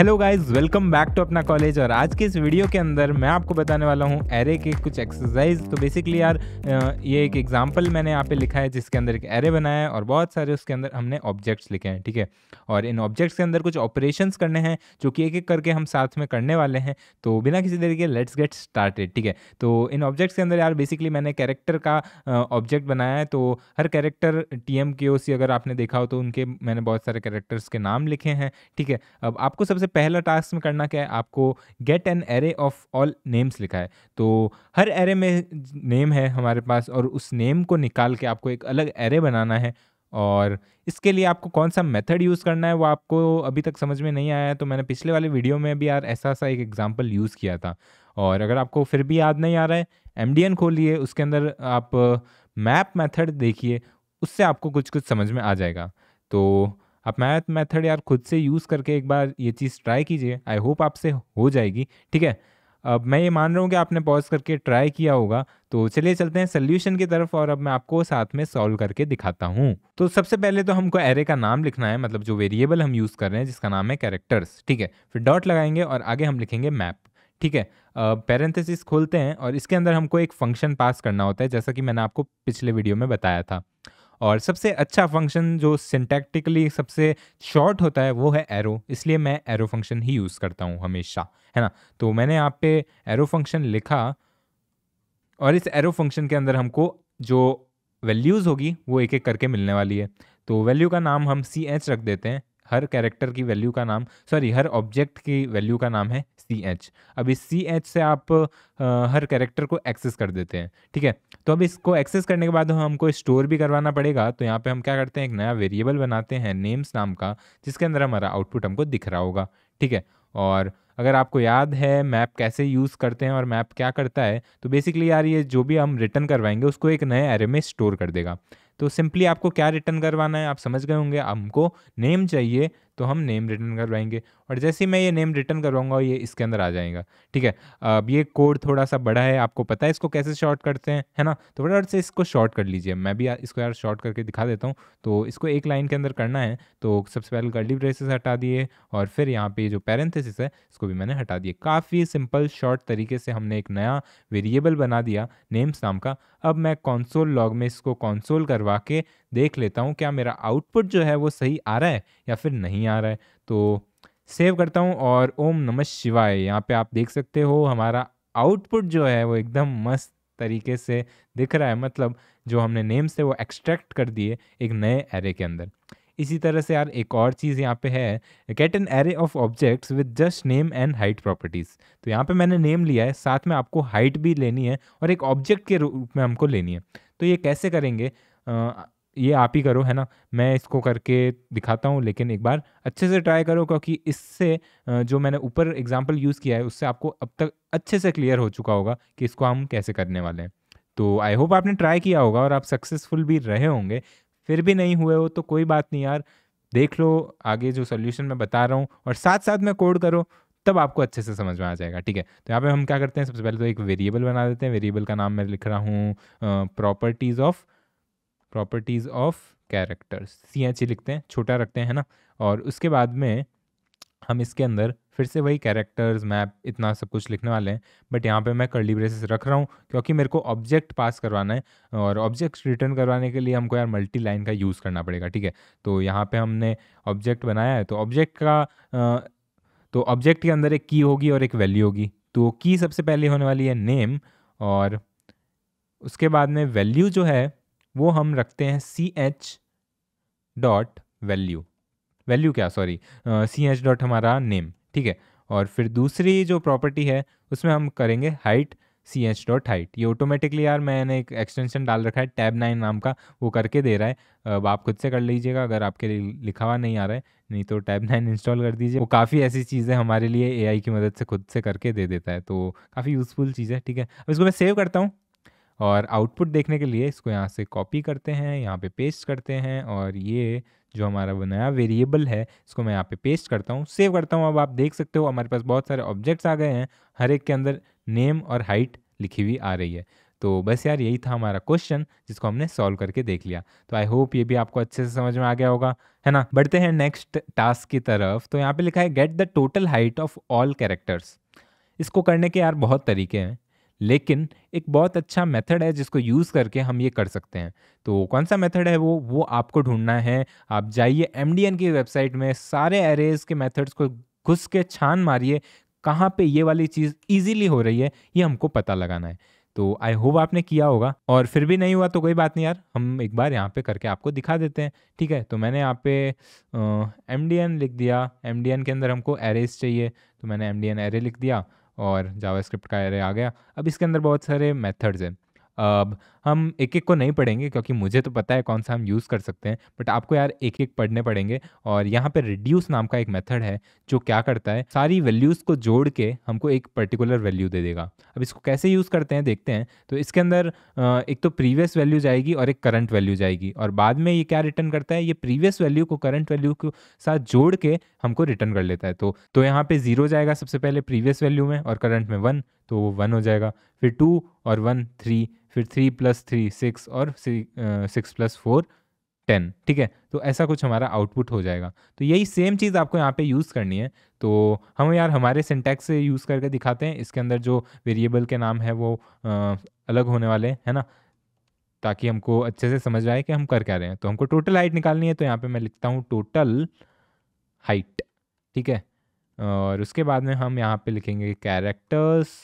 hello guys welcome back to Apna College और आज के इस वीडियो के अंदर मैं आपको बताने वाला हूँ एरे के कुछ एक्सरसाइज तो बेसिकली यार ये एक एग्जांपल मैंने यहाँ पे लिखा है जिसके अंदर एक एरे बनाया है और बहुत सारे उसके अंदर हमने ऑब्जेक्ट्स लिखे हैं ठीक है और इन ऑब्जेक्ट्स के अंदर कुछ ऑपरेशन करने हैं जो कि एक एक करके हम साथ में करने वाले हैं तो बिना किसी तरीके लेट्स गेट स्टार्टेड ठीक है तो इन ऑब्जेक्ट्स के अंदर यार बेसिकली मैंने कैरेक्टर का ऑब्जेक्ट बनाया है तो हर कैरेक्टर टी एम अगर आपने देखा हो तो उनके मैंने बहुत सारे कैरेक्टर्स के नाम लिखे हैं ठीक है अब आपको सबसे पहला टास्क में करना क्या है आपको get an array of all names लिखा है तो हर एरे में नेम है हमारे पास और उस नेम को निकाल के आपको एक अलग एरे बनाना है और इसके लिए आपको कौन सा मेथड यूज़ करना है वो आपको अभी तक समझ में नहीं आया तो मैंने पिछले वाले वीडियो में भी यार ऐसा सा एक एग्जांपल यूज़ किया था और अगर आपको फिर भी याद नहीं आ रहा है एम डी एन खोलिए उसके अंदर आप मैप मेथड देखिए उससे आपको कुछ कुछ समझ में आ जाएगा तो आप मैथ मेथड यार खुद से यूज़ करके एक बार ये चीज़ ट्राई कीजिए आई होप आपसे हो जाएगी ठीक है अब मैं ये मान रहा हूँ कि आपने पॉज करके ट्राई किया होगा तो चलिए चलते हैं सोल्यूशन की तरफ और अब मैं आपको साथ में सॉल्व करके दिखाता हूँ तो सबसे पहले तो हमको एरे का नाम लिखना है मतलब जो वेरिएबल हम यूज़ कर रहे हैं जिसका नाम है कैरेक्टर्स ठीक है फिर डॉट लगाएंगे और आगे हम लिखेंगे मैप ठीक है पेरेंथेसिस खोलते हैं और इसके अंदर हमको एक फंक्शन पास करना होता है जैसा कि मैंने आपको पिछले वीडियो में बताया था और सबसे अच्छा फंक्शन जो सिंटैक्टिकली सबसे शॉर्ट होता है वो है एरो इसलिए मैं एरो फंक्शन ही यूज़ करता हूँ हमेशा है ना तो मैंने आप पे एरो फंक्शन लिखा और इस एरो फंक्शन के अंदर हमको जो वैल्यूज़ होगी वो एक एक करके मिलने वाली है तो वैल्यू का नाम हम सी एच रख देते हैं हर कैरेक्टर की वैल्यू का नाम सॉरी हर ऑब्जेक्ट की वैल्यू का नाम है सी एच अब इस सी एच से आप आ, हर कैरेक्टर को एक्सेस कर देते हैं ठीक है तो अब इसको एक्सेस करने के बाद हमको स्टोर भी करवाना पड़ेगा तो यहाँ पे हम क्या करते हैं एक नया वेरिएबल बनाते हैं नेम्स नाम का जिसके अंदर हमारा आउटपुट हमको दिख रहा होगा ठीक है और अगर आपको याद है मैप कैसे यूज़ करते हैं और मैप क्या करता है तो बेसिकली यार ये जो भी हम रिटर्न करवाएंगे उसको एक नए एरे में स्टोर कर देगा तो सिंपली आपको क्या रिटर्न करवाना है आप समझ गए होंगे हमको नेम चाहिए तो हम नेम रिटर्न करवाएंगे और जैसे ही मैं ये नेम रिटर्न करवाऊंगा ये इसके अंदर आ जाएगा ठीक है अब ये कोड थोड़ा सा बड़ा है आपको पता है इसको कैसे शॉर्ट करते हैं है ना तो बड़ा से इसको शॉर्ट कर लीजिए मैं भी इसको यार शॉर्ट करके दिखा देता हूँ तो इसको एक लाइन के अंदर करना है तो सबसे पहले गर्ली ब्रेसेस हटा दिए और फिर यहाँ पर जो पैरेंथेसिस है इसको भी मैंने हटा दिए काफ़ी सिंपल शॉर्ट तरीके से हमने एक नया वेरिएबल बना दिया नेम्स नाम का अब मैं कॉन्सोल लॉग में इसको कॉन्सोल करवा के देख लेता हूँ क्या मेरा आउटपुट जो है वो सही आ रहा है या फिर नहीं आ रहा है तो सेव करता हूँ और ओम नमः शिवाय यहाँ पे आप देख सकते हो हमारा आउटपुट जो है वो एकदम मस्त तरीके से दिख रहा है मतलब जो हमने नेम से वो एक्सट्रैक्ट कर दिए एक नए एरे के अंदर इसी तरह से यार एक और चीज़ यहाँ पे है get an array of objects with just name and height properties तो यहाँ पे मैंने नेम लिया है साथ में आपको हाइट भी लेनी है और एक ऑब्जेक्ट के रूप में हमको लेनी है तो ये कैसे करेंगे आ, ये आप ही करो है ना मैं इसको करके दिखाता हूँ लेकिन एक बार अच्छे से ट्राई करो क्योंकि इससे जो मैंने ऊपर एग्जाम्पल यूज़ किया है उससे आपको अब तक अच्छे से क्लियर हो चुका होगा कि इसको हम कैसे करने वाले हैं तो आई होप आपने ट्राई किया होगा और आप सक्सेसफुल भी रहे होंगे फिर भी नहीं हुए हो तो कोई बात नहीं यार देख लो आगे जो सोल्यूशन मैं बता रहा हूँ और साथ साथ में कोड करो तब आपको अच्छे से समझ में आ जाएगा ठीक है तो यहाँ पे हम क्या करते हैं सबसे पहले तो एक वेरिएबल बना देते हैं वेरिएबल का नाम मैं लिख रहा हूँ properties of properties of characters C H लिखते हैं छोटा रखते हैं ना और उसके बाद में हम इसके अंदर फिर से वही कैरेक्टर्स मैप इतना सब कुछ लिखने वाले हैं बट यहाँ पे मैं कर्ली ब्रेसेस रख रहा हूँ क्योंकि मेरे को ऑब्जेक्ट पास करवाना है और ऑब्जेक्ट रिटर्न करवाने के लिए हमको यार मल्टी लाइन का यूज़ करना पड़ेगा ठीक है तो यहाँ पे हमने ऑब्जेक्ट बनाया है तो ऑब्जेक्ट का तो ऑब्जेक्ट के अंदर एक की होगी और एक वैल्यू होगी तो की सबसे पहले होने वाली है नेम और उसके बाद में वैल्यू जो है वो हम रखते हैं C H dot value value क्या सॉरी सी एच डॉट हमारा नेम ठीक है और फिर दूसरी जो प्रॉपर्टी है उसमें हम करेंगे height C H dot height ये ऑटोमेटिकली यार मैंने एक एक्सटेंशन डाल रखा है टैब नाइन नाम का वो करके दे रहा है अब आप खुद से कर लीजिएगा अगर आपके लिए लिखा हुआ नहीं आ रहा है नहीं तो टैब नाइन इंस्टॉल कर दीजिए वो काफ़ी ऐसी चीज़ें हमारे लिए एआई की मदद से खुद से करके दे देता है तो काफ़ी यूज़फुल चीज़ है ठीक है अब इसको मैं सेव करता हूँ और आउटपुट देखने के लिए इसको यहाँ से कॉपी करते हैं यहाँ पे पेस्ट करते हैं और ये जो हमारा वो नया वेरिएबल है इसको मैं यहाँ पे पेस्ट करता हूँ सेव करता हूँ अब आप देख सकते हो हमारे पास बहुत सारे ऑब्जेक्ट्स आ गए हैं हर एक के अंदर नेम और हाइट लिखी हुई आ रही है तो बस यार यही था हमारा क्वेश्चन जिसको हमने सॉल्व करके देख लिया तो आई होप ये भी आपको अच्छे से समझ में आ गया होगा है ना बढ़ते हैं नेक्स्ट टास्क की तरफ तो यहाँ पे लिखा है get the total height of all characters इसको करने के यार बहुत तरीके हैं लेकिन एक बहुत अच्छा मेथड है जिसको यूज़ करके हम ये कर सकते हैं तो कौन सा मेथड है वो वो आपको ढूंढना है आप जाइए एम की वेबसाइट में सारे एरेज के मेथड्स को घुस के छान मारिए कहाँ पे ये वाली चीज़ इजीली हो रही है ये हमको पता लगाना है तो आई होप आपने किया होगा और फिर भी नहीं हुआ तो कोई बात नहीं यार हम एक बार यहाँ पे करके आपको दिखा देते हैं ठीक है तो मैंने यहाँ पे एम लिख दिया एम के अंदर हमको एरेज चाहिए तो मैंने एम एरे लिख दिया और जावास्क्रिप्ट का एरे आ गया अब इसके अंदर बहुत सारे मेथड्स हैं अब हम एक एक को नहीं पढ़ेंगे क्योंकि मुझे तो पता है कौन सा हम यूज़ कर सकते हैं बट आपको यार एक एक पढ़ने पड़ेंगे और यहाँ पर रिड्यूस नाम का एक मेथड है जो क्या करता है सारी वैल्यूज़ को जोड़ के हमको एक पर्टिकुलर वैल्यू दे देगा अब इसको कैसे यूज़ करते हैं देखते हैं तो इसके अंदर एक तो प्रीवियस वैल्यू जाएगी और एक करंट वैल्यू जाएगी और बाद में ये क्या रिटर्न करता है ये प्रीवियस वैल्यू को करंट वैल्यू के साथ जोड़ के हमको रिटर्न कर लेता है तो तो यहाँ पे जीरो जाएगा सबसे पहले प्रीवियस वैल्यू में और करंट में वन तो वो वन हो जाएगा फिर टू और वन थ्री फिर three plus plus three six और सिक्स प्लस फोर टेन ठीक है तो ऐसा कुछ हमारा आउटपुट हो जाएगा तो यही सेम चीज़ आपको यहाँ पे यूज़ करनी है तो हम यार हमारे सिंटैक्स से यूज़ करके दिखाते हैं इसके अंदर जो वेरिएबल के नाम है वो आ, uh, अलग होने वाले है ना ताकि हमको अच्छे से समझ आए कि हम कर क्या रहे हैं तो हमको टोटल हाइट निकालनी है तो यहाँ पे मैं लिखता हूँ टोटल हाइट ठीक है और उसके बाद में हम यहाँ पे लिखेंगे कैरेक्टर्स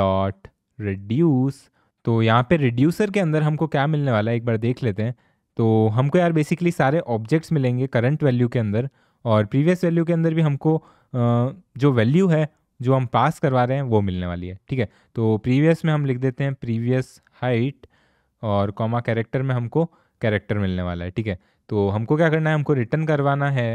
डॉट रिड्यूस तो यहाँ पे रिड्यूसर के अंदर हमको क्या मिलने वाला है एक बार देख लेते हैं तो हमको यार बेसिकली सारे ऑब्जेक्ट्स मिलेंगे करंट वैल्यू के अंदर और प्रीवियस वैल्यू के अंदर भी हमको जो वैल्यू है जो हम पास करवा रहे हैं वो मिलने वाली है ठीक है तो प्रीवियस में हम लिख देते हैं प्रीवियस हाइट और कॉमा कैरेक्टर में हमको कैरेक्टर मिलने वाला है ठीक है तो हमको क्या करना है हमको रिटर्न करवाना है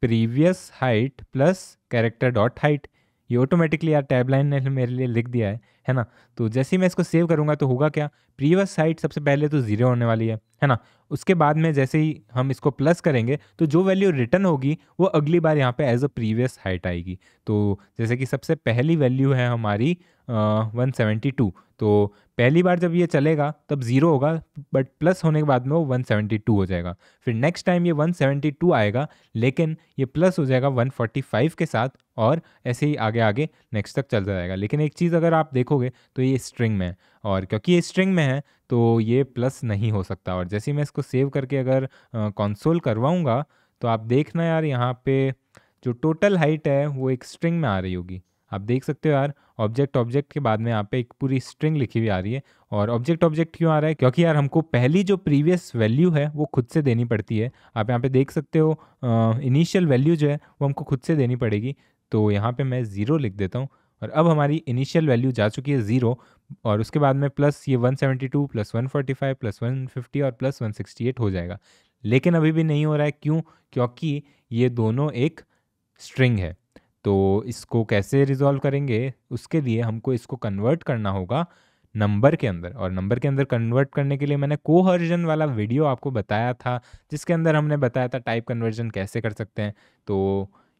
previous height plus character dot height ये ऑटोमेटिकली यार टैबलाइन ने मेरे लिए लिख दिया है है ना तो जैसे ही मैं इसको सेव करूँगा तो होगा क्या प्रीवियस साइट सबसे पहले तो ज़ीरो होने वाली है है ना उसके बाद में जैसे ही हम इसको प्लस करेंगे तो जो वैल्यू रिटर्न होगी वो अगली बार यहाँ पे एज अ प्रीवियस हाइट आएगी तो जैसे कि सबसे पहली वैल्यू है हमारी वन सेवेंटी टू तो पहली बार जब ये चलेगा तब ज़ीरो होगा बट प्लस होने के बाद में वो वन सेवेंटी टू हो जाएगा फिर नेक्स्ट टाइम ये वन सेवेंटी टू आएगा लेकिन ये प्लस हो जाएगा वन फोर्टी फाइव के साथ और ऐसे ही आगे आगे नेक्स्ट तक चलता जाएगा लेकिन एक चीज़ अगर आप देखोगे तो ये स्ट्रिंग में है और क्योंकि ये स्ट्रिंग में है तो ये प्लस नहीं हो सकता और जैसे मैं इसको सेव करके अगर कंसोल करवाऊँगा तो आप देखना यार यहाँ पे जो टोटल हाइट है वो एक स्ट्रिंग में आ रही होगी आप देख सकते हो यार ऑब्जेक्ट ऑब्जेक्ट के बाद में यहाँ पे एक पूरी स्ट्रिंग लिखी हुई आ रही है और ऑब्जेक्ट ऑब्जेक्ट क्यों आ रहा है क्योंकि यार हमको पहली जो प्रीवियस वैल्यू है वो खुद से देनी पड़ती है आप यहाँ पे देख सकते हो इनिशियल वैल्यू जो है वो हमको खुद से देनी पड़ेगी तो यहाँ पे मैं ज़ीरो लिख देता हूँ और अब हमारी इनिशियल वैल्यू जा चुकी है ज़ीरो और उसके बाद में प्लस ये 172 प्लस 145 प्लस 150 और प्लस 168 हो जाएगा लेकिन अभी भी नहीं हो रहा है क्यों क्योंकि ये दोनों एक स्ट्रिंग है तो इसको कैसे रिजॉल्व करेंगे उसके लिए हमको इसको कन्वर्ट करना होगा नंबर के अंदर और नंबर के अंदर कन्वर्ट करने के लिए मैंने कोहर्जन वाला वीडियो आपको बताया था जिसके अंदर हमने बताया था टाइप कन्वर्जन कैसे कर सकते हैं तो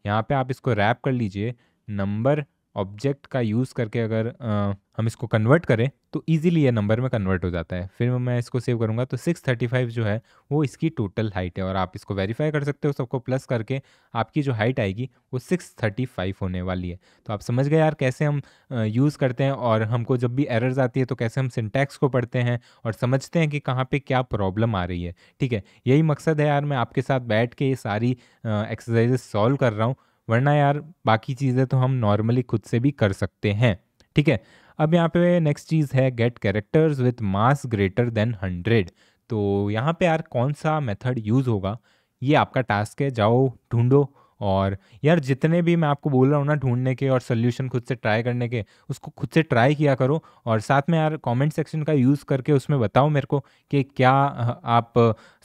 यहाँ पे आप इसको रैप कर लीजिए नंबर ऑब्जेक्ट का यूज़ करके अगर आ, हम इसको कन्वर्ट करें तो इजीली ये नंबर में कन्वर्ट हो जाता है फिर मैं इसको सेव करूँगा तो 635 जो है वो इसकी टोटल हाइट है और आप इसको वेरीफाई कर सकते हो सबको प्लस करके आपकी जो हाइट आएगी वो 635 होने वाली है तो आप समझ गए यार कैसे हम यूज़ करते हैं और हमको जब भी एरर्स आती है तो कैसे हम सिंटैक्स को पढ़ते हैं और समझते हैं कि कहाँ पर क्या प्रॉब्लम आ रही है ठीक है यही मकसद है यार मैं आपके साथ बैठ के ये सारी एक्सरसाइजेज सॉल्व कर रहा हूँ वरना यार बाकी चीज़ें तो हम नॉर्मली खुद से भी कर सकते हैं ठीक है अब यहाँ पे नेक्स्ट चीज़ है get characters with mass greater than hundred तो यहाँ पे यार कौन सा मेथड यूज़ होगा ये आपका टास्क है जाओ ढूंढो और यार जितने भी मैं आपको बोल रहा हूँ ना ढूंढने के और सोल्यूशन खुद से ट्राई करने के उसको खुद से ट्राई किया करो और साथ में यार कमेंट सेक्शन का यूज़ करके उसमें बताओ मेरे को कि क्या आप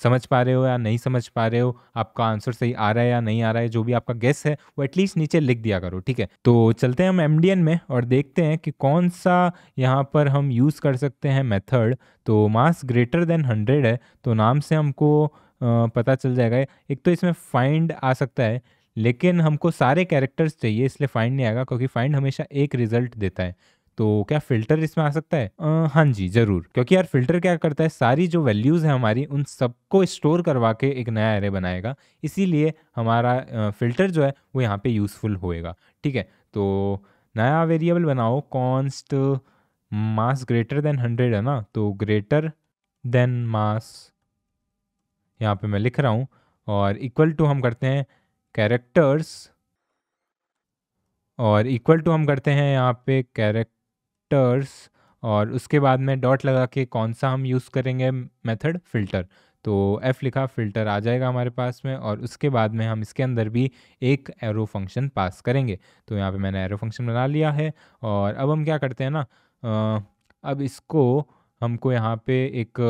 समझ पा रहे हो या नहीं समझ पा रहे हो आपका आंसर सही आ रहा है या नहीं आ रहा है जो भी आपका गेस है वो एटलीस्ट नीचे लिख दिया करो ठीक है तो चलते हैं हम एम में और देखते हैं कि कौन सा यहाँ पर हम यूज़ कर सकते हैं मेथड तो मास ग्रेटर देन हंड्रेड है तो नाम से हमको पता चल जाएगा एक तो इसमें फाइंड आ सकता है लेकिन हमको सारे कैरेक्टर्स चाहिए इसलिए फाइंड नहीं आएगा क्योंकि फाइंड हमेशा एक रिजल्ट देता है तो क्या फिल्टर इसमें आ सकता है आ, हाँ जी जरूर क्योंकि यार फिल्टर क्या करता है सारी जो वैल्यूज़ है हमारी उन सबको स्टोर करवा के एक नया एरे बनाएगा इसीलिए हमारा फिल्टर जो है वो यहाँ पे यूज़फुल होएगा ठीक है तो नया वेरिएबल बनाओ const mass greater than hundred है ना तो ग्रेटर देन मास यहाँ पे मैं लिख रहा हूँ और इक्वल टू हम करते हैं कैरेक्टर्स और इक्वल टू हम करते हैं यहाँ पे कैरेक्टर्स और उसके बाद में डॉट लगा के कौन सा हम यूज़ करेंगे मेथड फ़िल्टर तो एफ लिखा फ़िल्टर आ जाएगा हमारे पास में और उसके बाद में हम इसके अंदर भी एक एरो फंक्शन पास करेंगे तो यहाँ पे मैंने एरो फंक्शन बना लिया है और अब हम क्या करते हैं ना अब इसको हमको यहाँ पे एक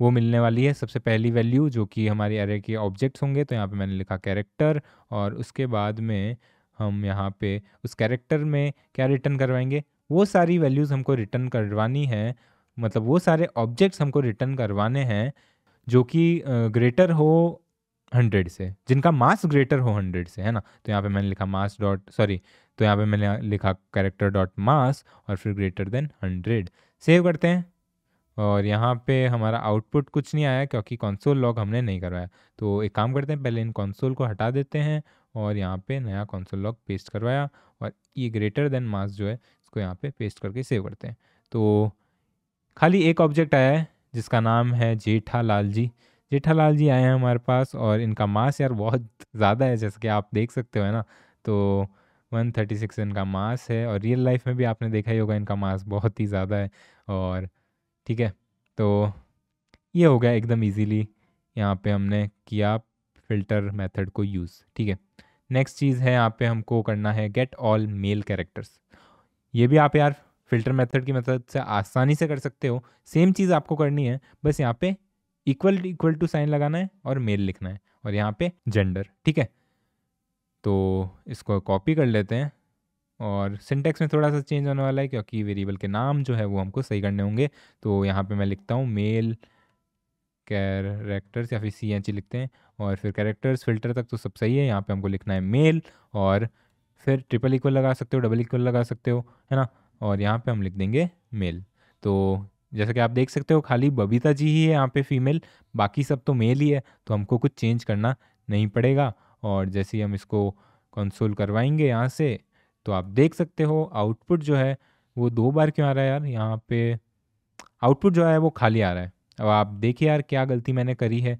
वो मिलने वाली है सबसे पहली वैल्यू जो कि हमारे एरे के ऑब्जेक्ट्स होंगे तो यहाँ पे मैंने लिखा कैरेक्टर और उसके बाद में हम यहाँ पे उस कैरेक्टर में क्या रिटर्न करवाएंगे वो सारी वैल्यूज़ हमको रिटर्न करवानी है मतलब वो सारे ऑब्जेक्ट्स हमको रिटर्न करवाने हैं जो कि ग्रेटर हो हंड्रेड से जिनका मास ग्रेटर हो हंड्रेड से है ना तो यहाँ पे मैंने लिखा मास डॉट सॉरी तो यहाँ पे मैंने लिखा कैरेक्टर डॉट मास और फिर ग्रेटर देन हंड्रेड सेव करते हैं और यहाँ पे हमारा आउटपुट कुछ नहीं आया क्योंकि कंसोल लॉग हमने नहीं करवाया तो एक काम करते हैं पहले इन कंसोल को हटा देते हैं और यहाँ पे नया कंसोल लॉग पेस्ट करवाया और ये ग्रेटर देन मास जो है इसको यहाँ पे पेस्ट करके सेव करते हैं तो खाली एक ऑब्जेक्ट आया है जिसका नाम है जेठा लाल जी जेठा लाल जी आए हैं हमारे पास और इनका मास यार बहुत ज़्यादा है जैसे कि आप देख सकते हो ना तो 136 इनका मास है और रियल लाइफ में भी आपने देखा ही होगा इनका मास बहुत ही ज़्यादा है और ठीक है तो ये हो गया एकदम इजीली यहाँ पे हमने किया फ़िल्टर मेथड को यूज़ ठीक है नेक्स्ट चीज़ है यहाँ पे हमको करना है गेट ऑल मेल कैरेक्टर्स ये भी आप यार फ़िल्टर मेथड की मदद से आसानी से कर सकते हो सेम चीज़ आपको करनी है बस यहाँ पे इक्वल इक्वल टू साइन लगाना है और मेल लिखना है और यहाँ पे जेंडर ठीक है तो इसको कॉपी कर लेते हैं और सिंटेक्स में थोड़ा सा चेंज होने वाला है क्योंकि वेरिएबल के नाम जो है वो हमको सही करने होंगे तो यहाँ पे मैं लिखता हूँ मेल कैरेक्टर्स या फिर सी एच लिखते हैं और फिर कैरेक्टर्स फिल्टर तक तो सब सही है यहाँ पे हमको लिखना है मेल और फिर ट्रिपल इक्वल लगा सकते हो डबल इक्वल लगा सकते हो है ना और यहाँ पर हम लिख देंगे मेल तो जैसा कि आप देख सकते हो खाली बबीता जी ही है यहाँ पर फीमेल बाकी सब तो मेल ही है तो हमको कुछ चेंज करना नहीं पड़ेगा और जैसे ही हम इसको कंसोल करवाएंगे यहाँ से तो आप देख सकते हो आउटपुट जो है वो दो बार क्यों आ रहा है यार यहाँ पे आउटपुट जो है वो खाली आ रहा है अब आप देखिए यार क्या गलती मैंने करी है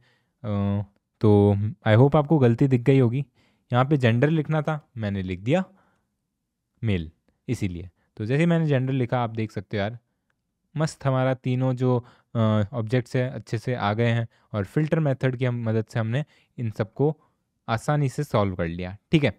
तो आई होप आपको गलती दिख गई होगी यहाँ पे जेंडर लिखना था मैंने लिख दिया मेल इसीलिए तो जैसे मैंने जेंडर लिखा आप देख सकते हो यार मस्त हमारा तीनों जो ऑब्जेक्ट्स हैं अच्छे से आ गए हैं और फिल्टर मेथड की हम मदद से हमने इन सबको आसानी से सॉल्व कर लिया ठीक है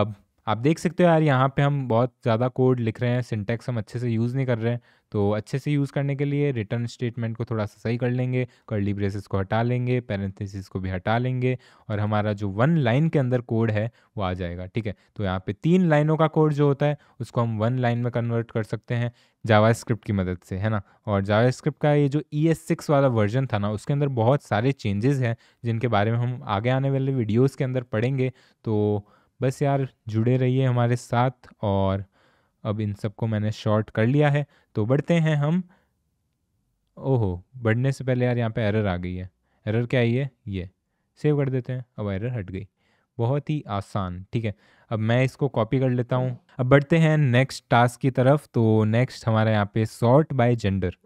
अब आप देख सकते हो यार यहाँ पे हम बहुत ज़्यादा कोड लिख रहे हैं सिंटेक्स हम अच्छे से यूज़ नहीं कर रहे हैं तो अच्छे से यूज़ करने के लिए रिटर्न स्टेटमेंट को थोड़ा सा सही कर लेंगे कर्ली ब्रेसेस को हटा लेंगे पैरेंथेसिस को भी हटा लेंगे और हमारा जो वन लाइन के अंदर कोड है वो आ जाएगा ठीक है तो यहाँ पे तीन लाइनों का कोड जो होता है उसको हम वन लाइन में कन्वर्ट कर सकते हैं जावा स्क्रिप्ट की मदद से है ना और जावा स्क्रिप्ट का ये जो ई एस सिक्स वाला वर्जन था ना उसके अंदर बहुत सारे चेंजेस हैं जिनके बारे में हम आगे आने वाले वीडियोज़ के अंदर पढ़ेंगे तो बस यार जुड़े रहिए हमारे साथ और अब इन सबको मैंने शॉर्ट कर लिया है तो बढ़ते हैं हम ओहो बढ़ने से पहले यार यहाँ पे एरर आ गई है एरर क्या आई है ये सेव कर देते हैं अब एरर हट गई बहुत ही आसान ठीक है अब मैं इसको कॉपी कर लेता हूँ अब बढ़ते हैं नेक्स्ट टास्क की तरफ तो नेक्स्ट हमारे यहाँ पे सॉर्ट बाय जेंडर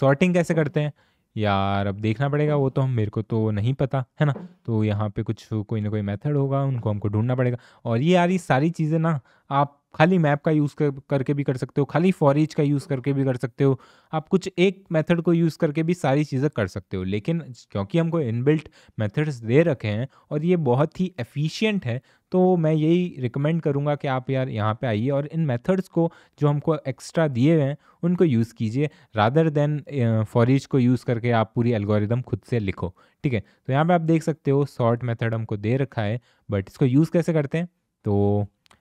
सॉर्टिंग कैसे करते हैं यार अब देखना पड़ेगा वो तो हम मेरे को तो नहीं पता है ना तो यहाँ पे कुछ कोई ना कोई मेथड होगा उनको हमको ढूंढना पड़ेगा और ये यार ये सारी चीज़ें ना आप खाली मैप का यूज़ कर, करके भी कर सकते हो खाली फॉरेज का यूज़ करके भी कर सकते हो आप कुछ एक मेथड को यूज़ करके भी सारी चीज़ें कर सकते हो लेकिन क्योंकि हमको इनबिल्ट मेथड्स दे रखे हैं और ये बहुत ही एफिशिएंट है तो मैं यही रिकमेंड करूँगा कि आप यार यहाँ पे आइए और इन मेथड्स को जो हमको एक्स्ट्रा दिए हुए हैं उनको यूज़ कीजिए रादर देन फॉरिज को यूज़ करके आप पूरी एल्गोरिदम खुद से लिखो ठीक है तो यहाँ पे आप देख सकते हो सॉर्ट मेथड हमको दे रखा है बट इसको यूज़ कैसे करते हैं तो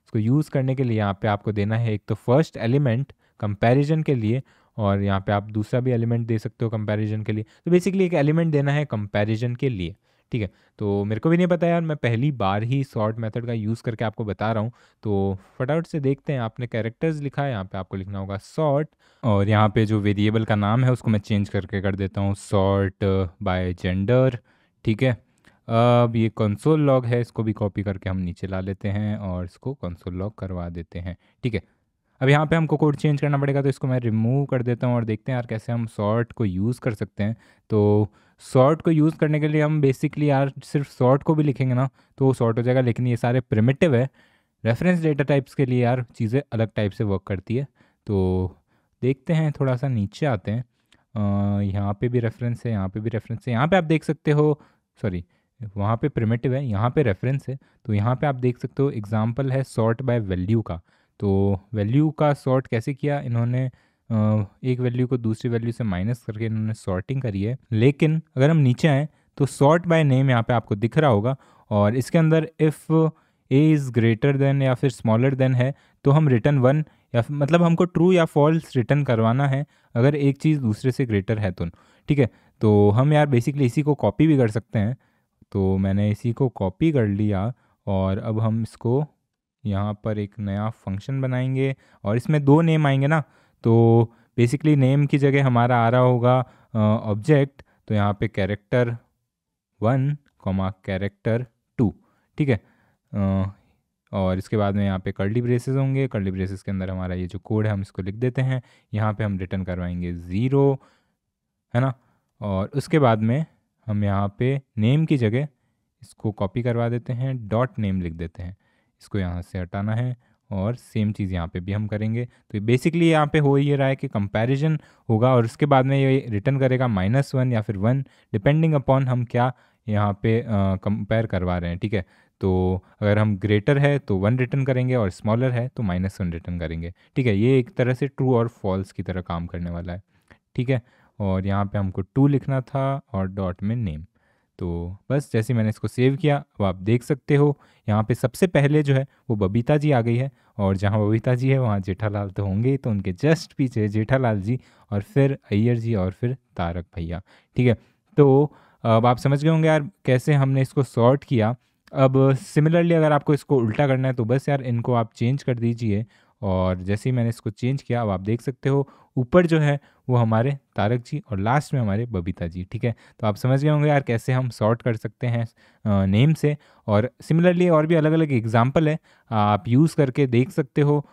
इसको यूज़ करने के लिए यहाँ पे आपको देना है एक तो फर्स्ट एलिमेंट कंपैरिजन के लिए और यहाँ पे आप दूसरा भी एलिमेंट दे सकते हो कंपैरिजन के लिए तो बेसिकली एक एलिमेंट देना है कंपैरिजन के लिए ठीक है तो मेरे को भी नहीं पता यार मैं पहली बार ही सॉर्ट मेथड का यूज़ करके आपको बता रहा हूँ तो फटाफट से देखते हैं आपने कैरेक्टर्स लिखा है यहाँ पे आपको लिखना होगा सॉर्ट और यहाँ पे जो वेरिएबल का नाम है उसको मैं चेंज करके कर देता हूँ सॉर्ट बाय जेंडर ठीक है अब ये कंसोल लॉग है इसको भी कॉपी करके हम नीचे ला लेते हैं और इसको कंसोल लॉग करवा देते हैं ठीक है अब यहाँ पे हमको कोड चेंज करना पड़ेगा तो इसको मैं रिमूव कर देता हूँ और देखते हैं यार कैसे हम सॉर्ट को यूज़ कर सकते हैं तो सॉर्ट को यूज़ करने के लिए हम बेसिकली यार सिर्फ सॉर्ट को भी लिखेंगे ना तो वो सॉर्ट हो जाएगा लेकिन ये सारे प्रिमेटिव है रेफरेंस डेटा टाइप्स के लिए यार चीज़ें अलग टाइप से वर्क करती है तो देखते हैं थोड़ा सा नीचे आते हैं यहाँ पर भी रेफरेंस है यहाँ पर भी रेफरेंस है यहाँ पर आप देख सकते हो सॉरी वहाँ पे प्रिमेटिव है यहाँ पे रेफरेंस है तो यहाँ पे आप देख सकते हो एग्जांपल है सॉर्ट बाय वैल्यू का तो वैल्यू का सॉर्ट कैसे किया इन्होंने एक वैल्यू को दूसरी वैल्यू से माइनस करके इन्होंने सॉर्टिंग करी है लेकिन अगर हम नीचे आएँ तो सॉर्ट बाय नेम यहाँ पे आपको दिख रहा होगा और इसके अंदर if A is greater than या फिर स्मॉलर देन है तो हम रिटर्न वन या मतलब हमको ट्रू या फॉल्स रिटर्न करवाना है अगर एक चीज़ दूसरे से ग्रेटर है तो ठीक है तो हम यार बेसिकली इसी को कॉपी भी कर सकते हैं तो मैंने इसी को कॉपी कर लिया और अब हम इसको यहाँ पर एक नया फंक्शन बनाएंगे और इसमें दो नेम आएंगे ना तो बेसिकली नेम की जगह हमारा आ रहा होगा ऑब्जेक्ट तो यहाँ पे character one comma character two ठीक है आ, और इसके बाद में यहाँ पे कर्ली ब्रेसेस होंगे कर्ली ब्रेसेस के अंदर हमारा ये जो कोड है हम इसको लिख देते हैं यहाँ पे हम रिटर्न करवाएंगे ज़ीरो है ना और उसके बाद में हम यहाँ पे नेम की जगह इसको कॉपी करवा देते हैं डॉट नेम लिख देते हैं इसको यहाँ से हटाना है और सेम चीज़ यहाँ पे भी हम करेंगे तो बेसिकली यहाँ पे हो ये रहा है कि कंपैरिजन होगा और उसके बाद में ये रिटर्न करेगा माइनस वन या फिर वन डिपेंडिंग अपॉन हम क्या यहाँ पे कंपेयर करवा रहे हैं ठीक है तो अगर हम ग्रेटर है तो वन रिटर्न करेंगे और स्मॉलर है तो माइनस वन रिटर्न करेंगे ठीक है ये एक तरह से ट्रू और फॉल्स की तरह काम करने वाला है ठीक है और यहाँ पे हमको टू लिखना था और डॉट में नेम तो बस जैसे मैंने इसको सेव किया अब आप देख सकते हो यहाँ पे सबसे पहले जो है वो बबीता जी आ गई है और जहाँ बबीता जी है वहाँ जेठालाल तो होंगे ही तो उनके जस्ट पीछे जेठालाल जी और फिर अय्यर जी और फिर तारक भैया ठीक है तो अब आप समझ गए होंगे यार कैसे हमने इसको सॉर्ट किया अब सिमिलरली अगर आपको इसको उल्टा करना है तो बस यार इनको आप चेंज कर दीजिए और जैसे ही मैंने इसको चेंज किया अब आप देख सकते हो ऊपर जो है वो हमारे तारक जी और लास्ट में हमारे बबीता जी ठीक है तो आप समझ गए होंगे यार कैसे हम सॉर्ट कर सकते हैं नेम से और सिमिलरली और भी अलग अलग एग्जाम्पल है आप यूज़ करके देख सकते हो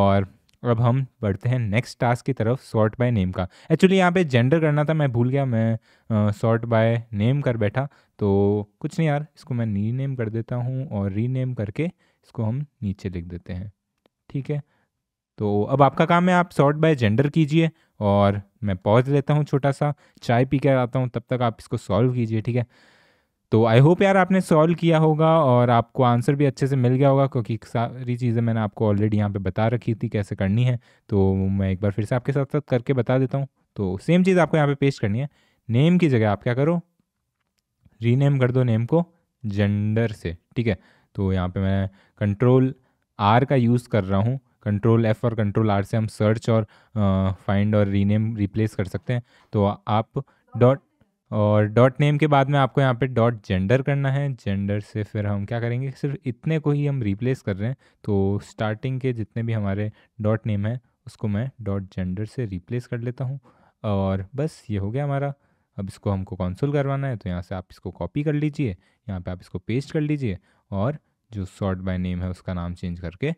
और अब हम बढ़ते हैं नेक्स्ट टास्क की तरफ सॉर्ट बाय नेम का एक्चुअली यहाँ पे जेंडर करना था मैं भूल गया मैं सॉर्ट बाय नेम कर बैठा तो कुछ नहीं यार इसको मैं रीनेम कर देता हूँ और रीनेम करके इसको हम नीचे लिख देते हैं ठीक है तो अब आपका काम है आप सॉर्ट बाय जेंडर कीजिए और मैं पॉज लेता हूँ छोटा सा चाय पी के आता हूँ तब तक आप इसको सॉल्व कीजिए ठीक है तो आई होप यार आपने सॉल्व किया होगा और आपको आंसर भी अच्छे से मिल गया होगा क्योंकि सारी चीज़ें मैंने आपको ऑलरेडी यहाँ पे बता रखी थी कैसे करनी है तो मैं एक बार फिर से आपके साथ साथ करके बता देता हूँ तो सेम चीज़ आपको यहाँ पे पेश करनी है नेम की जगह आप क्या करो रीनेम कर दो नेम को जेंडर से ठीक है तो यहाँ पे मैं कंट्रोल आर का यूज़ कर रहा हूँ कंट्रोल एफ़ और कंट्रोल आर से हम सर्च और फाइंड और रीनेम रिप्लेस कर सकते हैं तो आप डॉट और डॉट नेम के बाद में आपको यहाँ पे डॉट जेंडर करना है जेंडर से फिर हम क्या करेंगे सिर्फ इतने को ही हम रिप्लेस कर रहे हैं तो स्टार्टिंग के जितने भी हमारे डॉट नेम हैं उसको मैं डॉट जेंडर से रिप्लेस कर लेता हूँ और बस ये हो गया हमारा अब इसको हमको कंसोल करवाना है तो यहाँ से आप इसको कॉपी कर लीजिए यहाँ पे आप इसको पेस्ट कर लीजिए और जो सॉर्ट बाय नेम है उसका नाम चेंज करके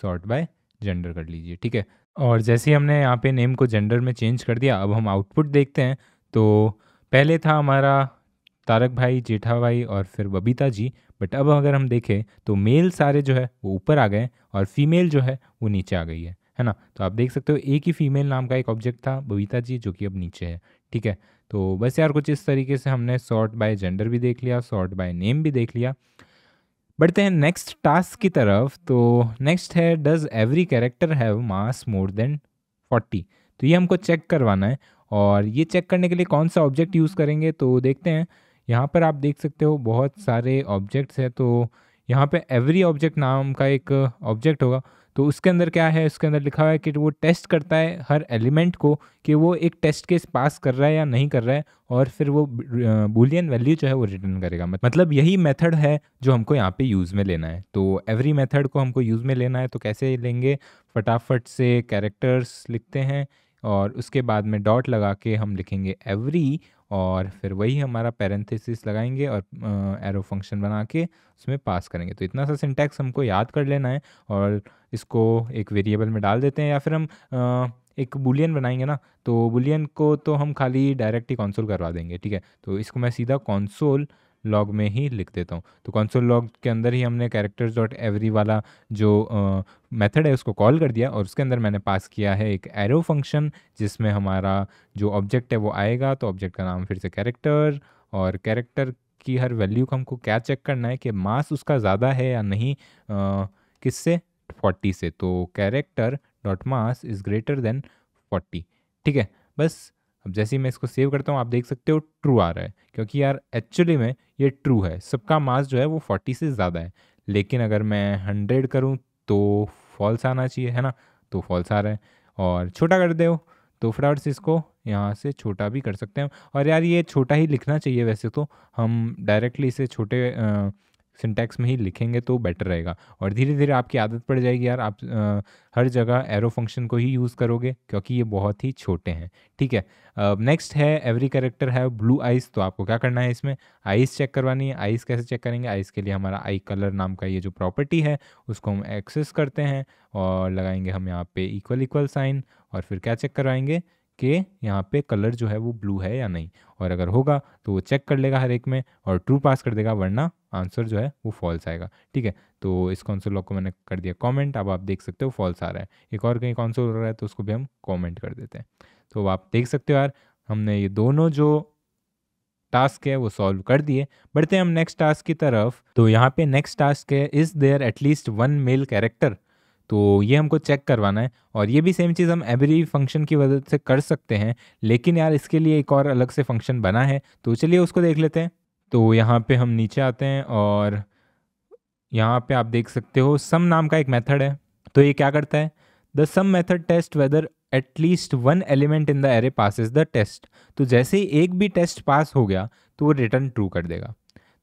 सॉर्ट बाय जेंडर कर लीजिए ठीक है और जैसे ही हमने यहाँ पे नेम को जेंडर में चेंज कर दिया अब हम आउटपुट देखते हैं तो पहले था हमारा तारक भाई जेठा भाई और फिर बबीता जी बट अब अगर हम देखें तो मेल सारे जो है वो ऊपर आ गए और फीमेल जो है वो नीचे आ गई है है ना तो आप देख सकते हो एक ही फीमेल नाम का एक ऑब्जेक्ट था बबीता जी जो कि अब नीचे है ठीक है तो बस यार कुछ इस तरीके से हमने सॉर्ट बाय जेंडर भी देख लिया सॉर्ट बाय नेम भी देख लिया बढ़ते हैं नेक्स्ट टास्क की तरफ तो नेक्स्ट है does every character have mass more than forty तो ये हमको चेक करवाना है और ये चेक करने के लिए कौन सा ऑब्जेक्ट यूज़ करेंगे तो देखते हैं यहाँ पर आप देख सकते हो बहुत सारे ऑब्जेक्ट्स हैं तो यहाँ पे एवरी ऑब्जेक्ट नाम का एक ऑब्जेक्ट होगा तो उसके अंदर क्या है उसके अंदर लिखा हुआ है कि वो टेस्ट करता है हर एलिमेंट को कि वो एक टेस्ट केस पास कर रहा है या नहीं कर रहा है और फिर वो बुलियन वैल्यू जो है वो रिटर्न करेगा मतलब यही मेथड है जो हमको यहाँ पे यूज़ में लेना है तो एवरी मेथड को हमको यूज़ में लेना है तो कैसे लेंगे फटाफट से कैरेक्टर्स लिखते हैं और उसके बाद में डॉट लगा के हम लिखेंगे एवरी और फिर वही हमारा पैरेंथेसिस लगाएंगे और एरो फंक्शन बना के उसमें पास करेंगे तो इतना सा सिंटैक्स हमको याद कर लेना है और इसको एक वेरिएबल में डाल देते हैं या फिर हम आ, एक बुलियन बनाएंगे ना तो बुलियन को तो हम खाली डायरेक्ट ही कॉन्सोल करवा देंगे ठीक है तो इसको मैं सीधा कॉन्सोल लॉग में ही लिख देता हूँ तो कंसोल लॉग के अंदर ही हमने कैरेक्टर्स डॉट एवरी वाला जो मेथड है उसको कॉल कर दिया और उसके अंदर मैंने पास किया है एक एरो फंक्शन जिसमें हमारा जो ऑब्जेक्ट है वो आएगा तो ऑब्जेक्ट का नाम फिर से कैरेक्टर और कैरेक्टर की हर वैल्यू का हमको क्या चेक करना है कि मास उसका ज़्यादा है या नहीं किससे फोर्टी से तो character dot mass is greater than forty ठीक है बस अब जैसे ही मैं इसको सेव करता हूँ आप देख सकते हो ट्रू आ रहा है क्योंकि यार एक्चुअली में ये ट्रू है सबका मास जो है वो फोर्टी से ज़्यादा है लेकिन अगर मैं हंड्रेड करूँ तो फॉल्स आना चाहिए है ना तो फॉल्स आ रहा है और छोटा कर दे तो फटाफट से इसको यहाँ से छोटा भी कर सकते हैं और यार ये छोटा ही लिखना चाहिए वैसे तो हम डायरेक्टली इसे छोटे आ, सिंटैक्स में ही लिखेंगे तो बेटर रहेगा और धीरे धीरे आपकी आदत पड़ जाएगी यार आप आ, हर जगह एरो फंक्शन को ही यूज़ करोगे क्योंकि ये बहुत ही छोटे हैं ठीक है नेक्स्ट है एवरी करेक्टर है ब्लू आइस तो आपको क्या करना है इसमें आइस चेक करवानी है आइस कैसे चेक करेंगे आइस के लिए हमारा आई कलर नाम का ये जो प्रॉपर्टी है उसको हम एक्सेस करते हैं और लगाएंगे हम यहाँ पे इक्वल इक्वल साइन और फिर क्या चेक करवाएंगे कि यहाँ पे कलर जो है वो ब्लू है या नहीं और अगर होगा तो वो चेक कर लेगा हर एक में और ट्रू पास कर देगा वरना आंसर जो है वो फॉल्स आएगा ठीक है तो इस कौनसोल लॉक को मैंने कर दिया कमेंट अब आप देख सकते हो फॉल्स आ रहा है एक और कहीं कौनसोल हो रहा है तो उसको भी हम कॉमेंट कर देते हैं तो आप देख सकते हो यार हमने ये दोनों जो टास्क है वो सॉल्व कर दिए बढ़ते हैं हम नेक्स्ट टास्क की तरफ तो यहाँ पे नेक्स्ट टास्क है is there at least one male character तो ये हमको चेक करवाना है और ये भी सेम चीज़ हम एवरी फंक्शन की मदद से कर सकते हैं लेकिन यार इसके लिए एक और अलग से फंक्शन बना है तो चलिए उसको देख लेते हैं तो यहाँ पे हम नीचे आते हैं और यहाँ पे आप देख सकते हो सम नाम का एक मेथड है तो ये क्या करता है the some method test whether at least one element in the array pass is the test तो जैसे ही एक भी टेस्ट पास हो गया तो वो रिटर्न ट्रू कर देगा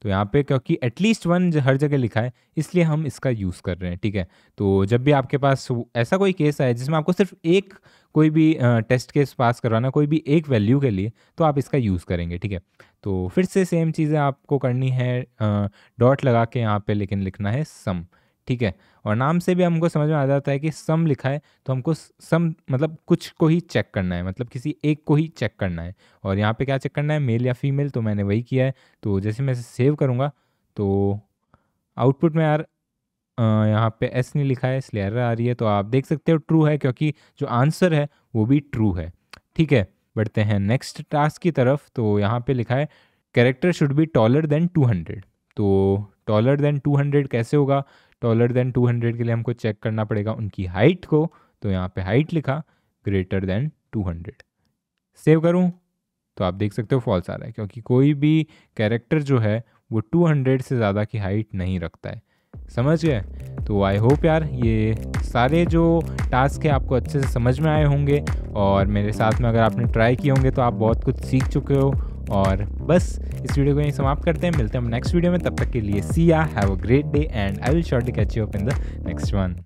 तो यहाँ पे क्योंकि एटलीस्ट वन हर जगह लिखा है इसलिए हम इसका यूज़ कर रहे हैं ठीक है तो जब भी आपके पास ऐसा कोई केस आए जिसमें आपको सिर्फ एक कोई भी टेस्ट केस पास करवाना कोई भी एक वैल्यू के लिए तो आप इसका यूज़ करेंगे ठीक है तो फिर से सेम चीज़ें आपको करनी है डॉट लगा के यहाँ पे लेकिन लिखना है सम ठीक है और नाम से भी हमको समझ में आ जाता है कि सम लिखा है तो हमको सम मतलब कुछ को ही चेक करना है मतलब किसी एक को ही चेक करना है और यहाँ पे क्या चेक करना है मेल या फीमेल तो मैंने वही किया है तो जैसे मैं सेव करूँगा तो आउटपुट में यार यहाँ पे एस नहीं लिखा है इसलिए एरर आ रही है तो आप देख सकते हो ट्रू है क्योंकि जो आंसर है वो भी ट्रू है ठीक है बढ़ते हैं नेक्स्ट टास्क की तरफ तो यहाँ पे लिखा है character should be taller than 200 तो टॉलर देन 200 कैसे होगा टॉलर देन 200 के लिए हमको चेक करना पड़ेगा उनकी हाइट को तो यहाँ पे हाइट लिखा ग्रेटर देन 200 सेव करूँ तो आप देख सकते हो फॉल्स आ रहा है क्योंकि कोई भी कैरेक्टर जो है वो 200 से ज़्यादा की हाइट नहीं रखता है समझ गए तो आई होप यार ये सारे जो टास्क है आपको अच्छे से समझ में आए होंगे और मेरे साथ में अगर आपने ट्राई किए होंगे तो आप बहुत कुछ सीख चुके हो और बस इस वीडियो को यहीं समाप्त करते हैं मिलते हैं हम नेक्स्ट वीडियो में तब तक के लिए see ya have a great day and I will short catch you up in the next one